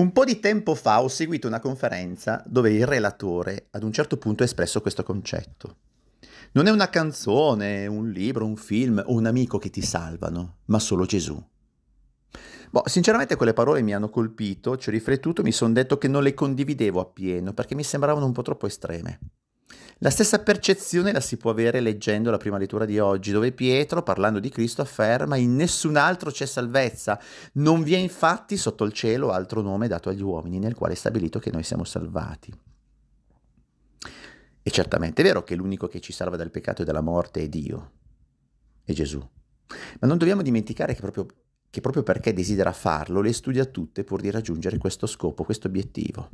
Un po' di tempo fa ho seguito una conferenza dove il relatore ad un certo punto ha espresso questo concetto. Non è una canzone, un libro, un film o un amico che ti salvano, ma solo Gesù. Boh, sinceramente quelle parole mi hanno colpito, ci ho riflettuto, mi sono detto che non le condividevo appieno perché mi sembravano un po' troppo estreme. La stessa percezione la si può avere leggendo la prima lettura di oggi, dove Pietro, parlando di Cristo, afferma in nessun altro c'è salvezza, non vi è infatti sotto il cielo altro nome dato agli uomini nel quale è stabilito che noi siamo salvati. E certamente è vero che l'unico che ci salva dal peccato e dalla morte è Dio, è Gesù. Ma non dobbiamo dimenticare che proprio, che proprio perché desidera farlo, le studia tutte pur di raggiungere questo scopo, questo obiettivo.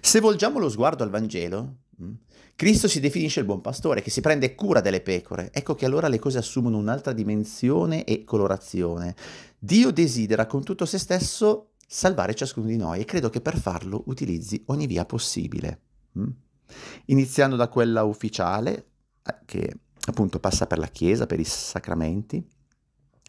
Se volgiamo lo sguardo al Vangelo, Mm? Cristo si definisce il buon pastore che si prende cura delle pecore. Ecco che allora le cose assumono un'altra dimensione e colorazione. Dio desidera con tutto se stesso salvare ciascuno di noi e credo che per farlo utilizzi ogni via possibile. Mm? Iniziando da quella ufficiale, eh, che appunto passa per la Chiesa, per i sacramenti,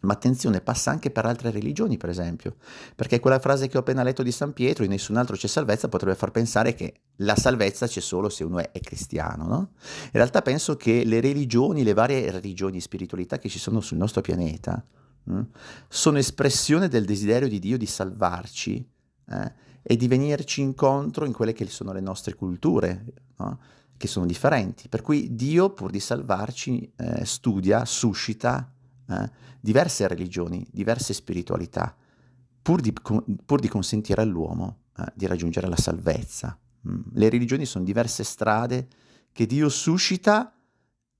ma attenzione, passa anche per altre religioni, per esempio, perché quella frase che ho appena letto di San Pietro, in nessun altro c'è salvezza, potrebbe far pensare che la salvezza c'è solo se uno è, è cristiano, no? In realtà penso che le religioni, le varie religioni, spiritualità che ci sono sul nostro pianeta, mh, mm, sono espressione del desiderio di Dio di salvarci eh, e di venirci incontro in quelle che sono le nostre culture, no? che sono differenti. Per cui Dio, pur di salvarci, eh, studia, suscita eh, diverse religioni, diverse spiritualità, pur di, pur di consentire all'uomo eh, di raggiungere la salvezza. Mm. Le religioni sono diverse strade che Dio suscita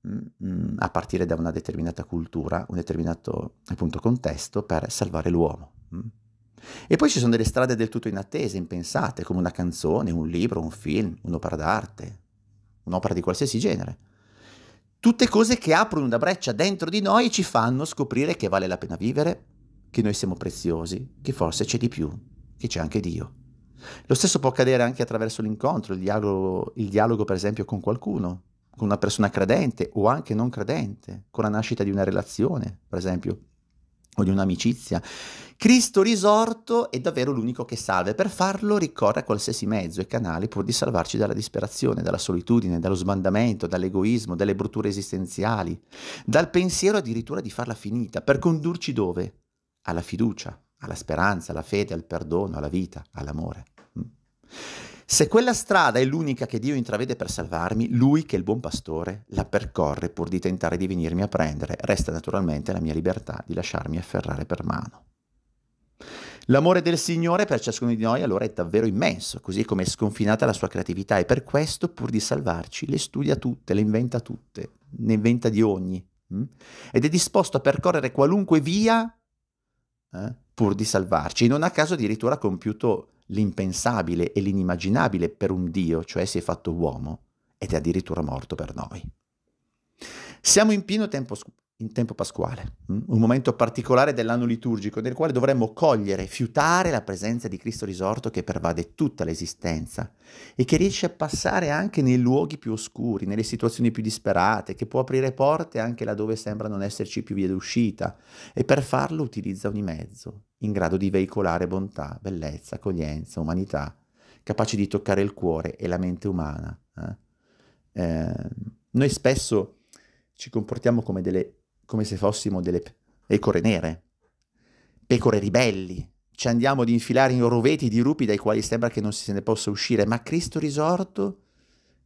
mm, mm, a partire da una determinata cultura, un determinato appunto, contesto per salvare l'uomo. Mm. E poi ci sono delle strade del tutto inattese, impensate, come una canzone, un libro, un film, un'opera d'arte, un'opera di qualsiasi genere. Tutte cose che aprono una breccia dentro di noi e ci fanno scoprire che vale la pena vivere, che noi siamo preziosi, che forse c'è di più, che c'è anche Dio. Lo stesso può accadere anche attraverso l'incontro, il dialogo, il dialogo per esempio con qualcuno, con una persona credente o anche non credente, con la nascita di una relazione, per esempio, o di un'amicizia. Cristo risorto è davvero l'unico che salve. Per farlo ricorre a qualsiasi mezzo e canale pur di salvarci dalla disperazione, dalla solitudine, dallo sbandamento, dall'egoismo, dalle brutture esistenziali, dal pensiero addirittura di farla finita, per condurci dove? Alla fiducia, alla speranza, alla fede, al perdono, alla vita, all'amore. Mm. Se quella strada è l'unica che Dio intravede per salvarmi, lui che è il buon pastore la percorre pur di tentare di venirmi a prendere. Resta naturalmente la mia libertà di lasciarmi afferrare per mano. L'amore del Signore per ciascuno di noi allora è davvero immenso, così come è sconfinata la sua creatività e per questo, pur di salvarci, le studia tutte, le inventa tutte, ne inventa di ogni mm? ed è disposto a percorrere qualunque via eh, pur di salvarci. E non a caso addirittura ha compiuto l'impensabile e l'inimmaginabile per un Dio, cioè si è fatto uomo ed è addirittura morto per noi. Siamo in pieno tempo, in tempo pasquale, mm? un momento particolare dell'anno liturgico nel quale dovremmo cogliere, fiutare la presenza di Cristo risorto che pervade tutta l'esistenza e che riesce a passare anche nei luoghi più oscuri, nelle situazioni più disperate, che può aprire porte anche laddove sembra non esserci più via d'uscita e per farlo utilizza ogni mezzo in grado di veicolare bontà, bellezza, accoglienza, umanità, capaci di toccare il cuore e la mente umana. Eh? Eh, noi spesso ci comportiamo come delle come se fossimo delle pecore nere, pecore ribelli. Ci andiamo ad infilare in roveti di rupi dai quali sembra che non se ne possa uscire, ma Cristo risorto,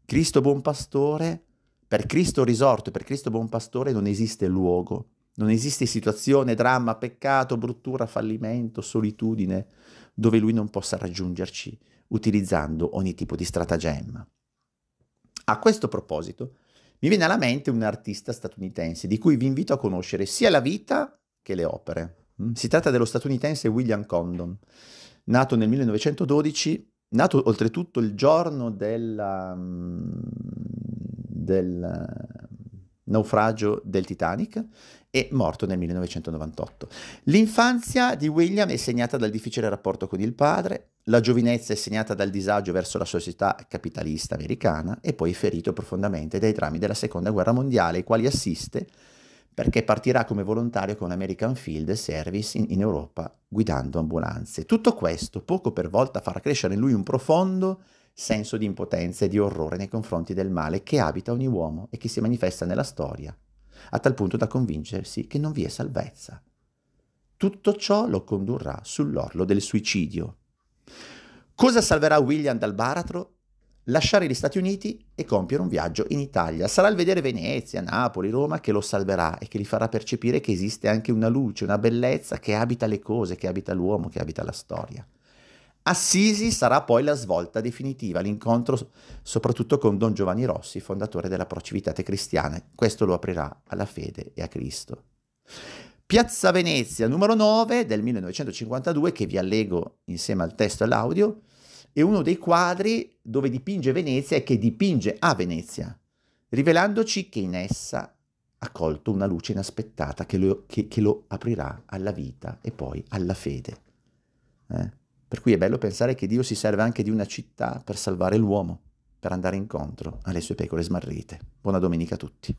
Cristo buon pastore, per Cristo risorto, e per Cristo buon pastore non esiste luogo, non esiste situazione, dramma, peccato, bruttura, fallimento, solitudine, dove lui non possa raggiungerci utilizzando ogni tipo di stratagemma. A questo proposito, mi viene alla mente un artista statunitense di cui vi invito a conoscere sia la vita che le opere. Mm? Si tratta dello statunitense William Condon, nato nel 1912, nato oltretutto il giorno della, mm, del mm, naufragio del Titanic e morto nel 1998. L'infanzia di William è segnata dal difficile rapporto con il padre, la giovinezza è segnata dal disagio verso la società capitalista americana e poi ferito profondamente dai drammi della seconda guerra mondiale, ai quali assiste perché partirà come volontario con American Field Service in, in Europa guidando ambulanze. Tutto questo poco per volta farà crescere in lui un profondo senso di impotenza e di orrore nei confronti del male che abita ogni uomo e che si manifesta nella storia, a tal punto da convincersi che non vi è salvezza. Tutto ciò lo condurrà sull'orlo del suicidio, Cosa salverà William dal baratro? Lasciare gli Stati Uniti e compiere un viaggio in Italia. Sarà il vedere Venezia, Napoli, Roma che lo salverà e che gli farà percepire che esiste anche una luce, una bellezza che abita le cose, che abita l'uomo, che abita la storia. Assisi sarà poi la svolta definitiva, l'incontro soprattutto con Don Giovanni Rossi, fondatore della Procivitate Cristiana. Questo lo aprirà alla fede e a Cristo. Piazza Venezia numero 9 del 1952 che vi allego insieme al testo e all'audio è uno dei quadri dove dipinge Venezia e che dipinge a Venezia, rivelandoci che in essa ha colto una luce inaspettata che lo, che, che lo aprirà alla vita e poi alla fede. Eh? Per cui è bello pensare che Dio si serve anche di una città per salvare l'uomo, per andare incontro alle sue pecore smarrite. Buona domenica a tutti.